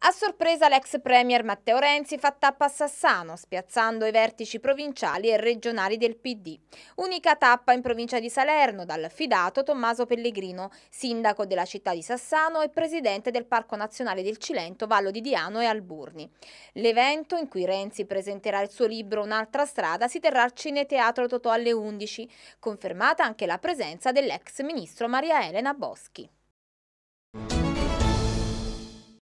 A sorpresa l'ex premier Matteo Renzi fa tappa a Sassano, spiazzando i vertici provinciali e regionali del PD. Unica tappa in provincia di Salerno dal fidato Tommaso Pellegrino, sindaco della città di Sassano e presidente del Parco Nazionale del Cilento, Vallo di Diano e Alburni. L'evento, in cui Renzi presenterà il suo libro Un'altra strada, si terrà al Cineteatro Totò alle 11, confermata anche la presenza dell'ex ministro Maria Elena Boschi.